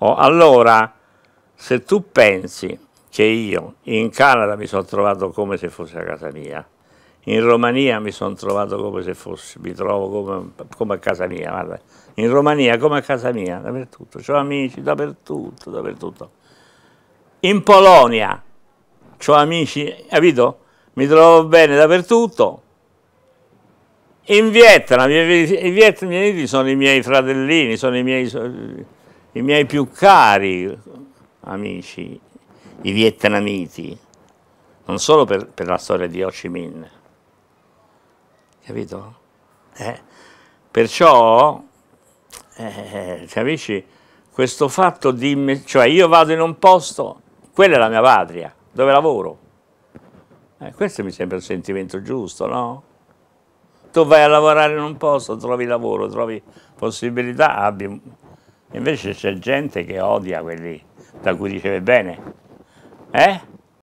Oh, allora, se tu pensi che io in Canada mi sono trovato come se fosse a casa mia, in Romania mi sono trovato come se fosse, mi trovo come, come a casa mia, guarda. in Romania come a casa mia, dappertutto, ho amici dappertutto, dappertutto. In Polonia ho amici, capito? Mi trovo bene dappertutto. In Vietnam, i vietnamiti sono i miei fratellini, sono i miei i miei più cari amici, i vietnamiti, non solo per, per la storia di Ho Chi Minh, capito? Eh, perciò, eh, capisci, questo fatto di... Me, cioè io vado in un posto, quella è la mia patria, dove lavoro. Eh, questo mi sembra il sentimento giusto, no? Tu vai a lavorare in un posto, trovi lavoro, trovi possibilità, abbi Invece c'è gente che odia quelli da cui riceve bene. Eh?